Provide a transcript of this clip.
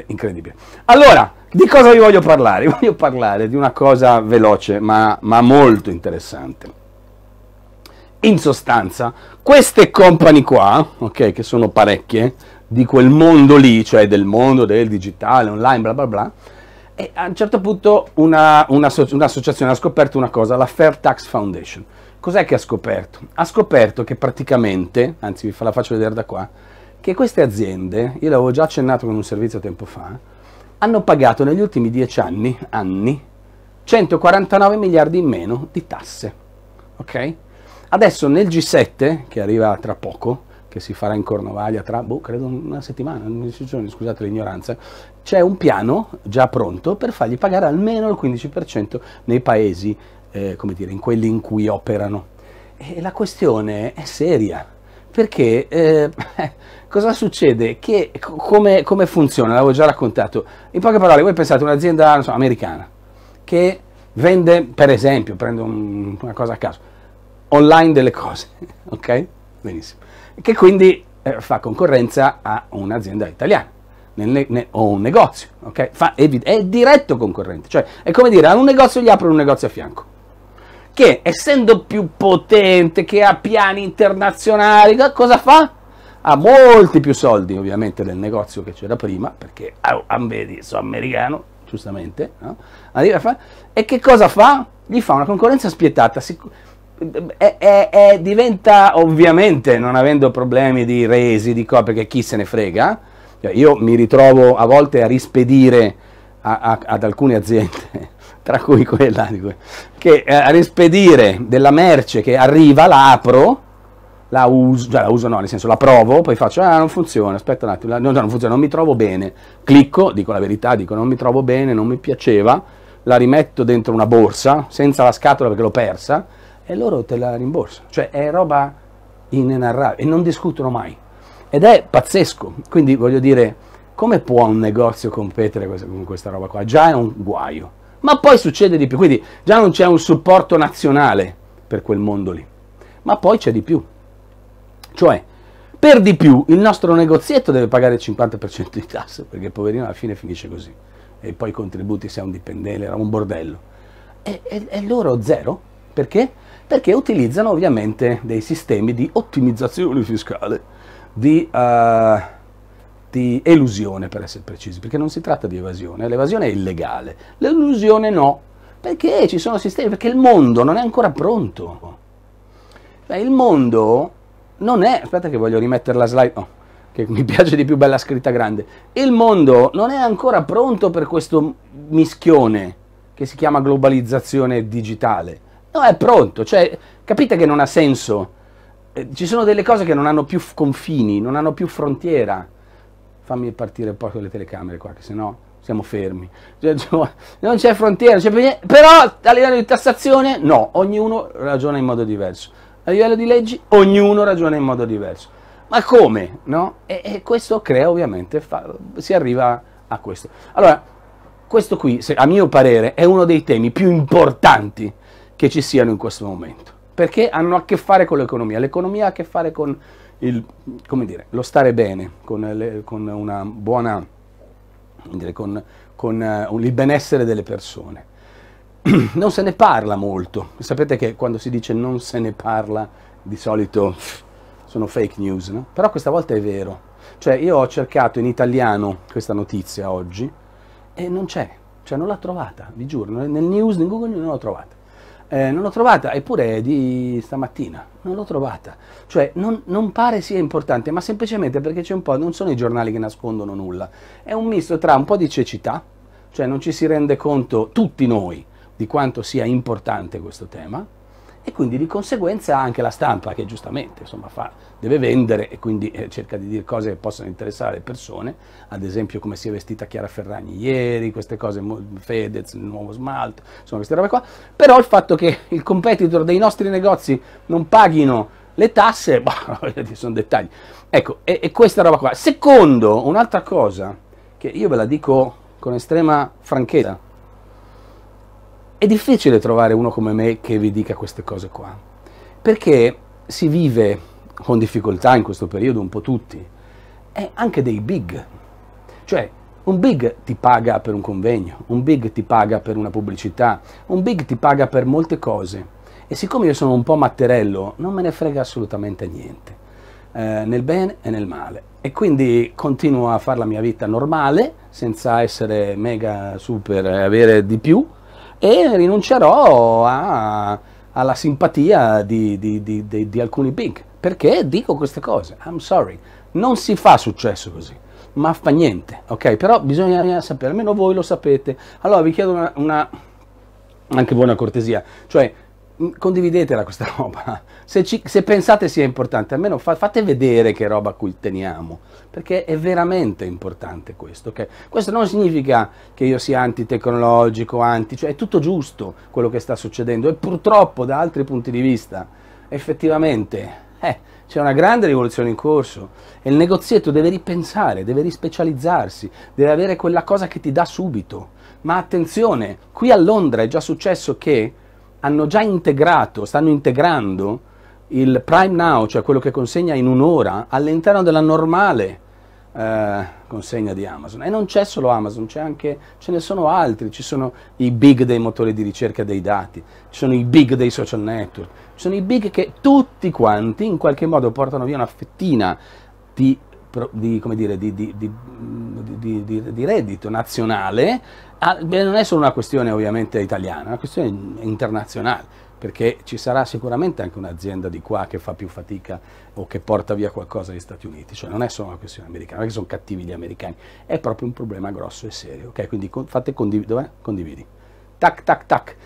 veramente incredibile. Allora, di cosa vi voglio parlare? Voglio parlare di una cosa veloce ma, ma molto interessante. In sostanza, queste company qua, ok, che sono parecchie, di quel mondo lì, cioè del mondo del digitale, online, bla bla bla, e a un certo punto una, una, un'associazione ha scoperto una cosa, la Fair Tax Foundation. Cos'è che ha scoperto? Ha scoperto che praticamente, anzi vi la faccio vedere da qua, che queste aziende, io l'avevo già accennato con un servizio tempo fa, hanno pagato negli ultimi dieci anni, anni 149 miliardi in meno di tasse. Ok? Adesso nel G7, che arriva tra poco, che si farà in Cornovaglia tra, boh, credo una settimana, giorni, scusate l'ignoranza, c'è un piano già pronto per fargli pagare almeno il 15% nei paesi, eh, come dire, in quelli in cui operano. E la questione è seria perché eh, cosa succede? Che, come, come, funziona? L'avevo già raccontato. In poche parole, voi pensate a un'azienda so, americana che vende, per esempio, prendo un, una cosa a caso, online delle cose, ok? Benissimo. Che quindi eh, fa concorrenza a un'azienda italiana. Nel, nel, o un negozio, ok? Fa, è, è diretto concorrente, cioè è come dire a un negozio gli apro un negozio a fianco, che essendo più potente, che ha piani internazionali, cosa fa? Ha molti più soldi ovviamente del negozio che c'era prima, perché vedi, sono americano, giustamente, no? Arriva a fa, e che cosa fa? Gli fa una concorrenza spietata, si, è, è, è, diventa ovviamente, non avendo problemi di resi, di cose, perché chi se ne frega, eh? cioè, io mi ritrovo a volte a rispedire a, a, ad alcune aziende tra cui quella, che eh, a rispedire della merce che arriva la apro, la uso, cioè la uso no, nel senso la provo, poi faccio, ah non funziona, aspetta un attimo, no, no, non funziona, non mi trovo bene, clicco, dico la verità, dico non mi trovo bene, non mi piaceva, la rimetto dentro una borsa, senza la scatola perché l'ho persa, e loro te la rimborsano, cioè è roba inenarrabile, e non discutono mai, ed è pazzesco, quindi voglio dire, come può un negozio competere con questa roba qua? Già è un guaio ma poi succede di più. Quindi già non c'è un supporto nazionale per quel mondo lì, ma poi c'è di più. Cioè, per di più il nostro negozietto deve pagare il 50% di tasse, perché poverino alla fine finisce così. E poi i contributi se è un dipendente, era un bordello. E, e, e loro zero? Perché? Perché utilizzano ovviamente dei sistemi di ottimizzazione fiscale, di... Uh, di elusione, per essere precisi, perché non si tratta di evasione, l'evasione è illegale, l'elusione no, perché ci sono sistemi, perché il mondo non è ancora pronto. Cioè, il mondo non è, aspetta che voglio rimettere la slide, oh, che mi piace di più bella scritta grande, il mondo non è ancora pronto per questo mischione che si chiama globalizzazione digitale. No, è pronto, cioè capite che non ha senso. Eh, ci sono delle cose che non hanno più confini, non hanno più frontiera fammi partire poi con le telecamere qua, che sennò siamo fermi. Cioè, non c'è frontiera, c'è però a livello di tassazione no, ognuno ragiona in modo diverso. A livello di leggi ognuno ragiona in modo diverso. Ma come? No? E, e questo crea ovviamente, fa, si arriva a questo. Allora, questo qui, se, a mio parere, è uno dei temi più importanti che ci siano in questo momento perché hanno a che fare con l'economia. L'economia ha a che fare con il, dire, lo stare bene, con, le, con una buona, dire, con, con uh, il benessere delle persone. non se ne parla molto, sapete che quando si dice non se ne parla di solito sono fake news, no? però questa volta è vero. Cioè io ho cercato in italiano questa notizia oggi e non c'è, cioè non l'ho trovata, vi giuro, nel news, in Google non l'ho trovata. Eh, non l'ho trovata, eppure è di stamattina, non l'ho trovata. Cioè non, non, pare sia importante, ma semplicemente perché c'è un po', non sono i giornali che nascondono nulla, è un misto tra un po' di cecità, cioè non ci si rende conto tutti noi di quanto sia importante questo tema, e quindi di conseguenza anche la stampa che giustamente insomma, fa, deve vendere e quindi eh, cerca di dire cose che possano interessare le persone, ad esempio come si è vestita Chiara Ferragni ieri, queste cose, Fedez, il nuovo smalto, insomma queste robe qua, però il fatto che il competitor dei nostri negozi non paghino le tasse, bah, sono dettagli. Ecco, e, e questa roba qua. Secondo, un'altra cosa, che io ve la dico con estrema franchezza, è difficile trovare uno come me che vi dica queste cose qua, perché si vive con difficoltà in questo periodo un po' tutti, e anche dei big. Cioè, un big ti paga per un convegno, un big ti paga per una pubblicità, un big ti paga per molte cose. E siccome io sono un po' matterello, non me ne frega assolutamente niente, eh, nel bene e nel male. E quindi continuo a fare la mia vita normale, senza essere mega super e eh, avere di più, e rinuncerò a, alla simpatia di, di, di, di, alcuni big. Perché dico queste cose? I'm sorry. Non si fa successo così, ma fa niente, ok? Però bisogna sapere, almeno voi lo sapete. Allora vi chiedo una, una anche buona cortesia, cioè condividetela questa roba, se, ci, se, pensate sia importante, almeno fa, fate vedere che roba a cui teniamo, perché è veramente importante questo. Okay? Questo non significa che io sia antitecnologico, anti, cioè è tutto giusto quello che sta succedendo e purtroppo da altri punti di vista effettivamente eh, c'è una grande rivoluzione in corso e il negozietto deve ripensare, deve rispecializzarsi, deve avere quella cosa che ti dà subito. Ma attenzione, qui a Londra è già successo che hanno già integrato, stanno integrando il Prime Now, cioè quello che consegna in un'ora, all'interno della normale eh, consegna di Amazon. E non c'è solo Amazon, anche, ce ne sono altri, ci sono i big dei motori di ricerca dei dati, ci sono i big dei social network, ci sono i big che tutti quanti in qualche modo portano via una fettina di di, dire, di, di, di, reddito nazionale Ah, non è solo una questione ovviamente italiana, è una questione internazionale, perché ci sarà sicuramente anche un'azienda di qua che fa più fatica o che porta via qualcosa agli Stati Uniti, cioè non è solo una questione americana, non è che sono cattivi gli americani, è proprio un problema grosso e serio, ok? Quindi fate condividere, condividi. Tac, tac, tac.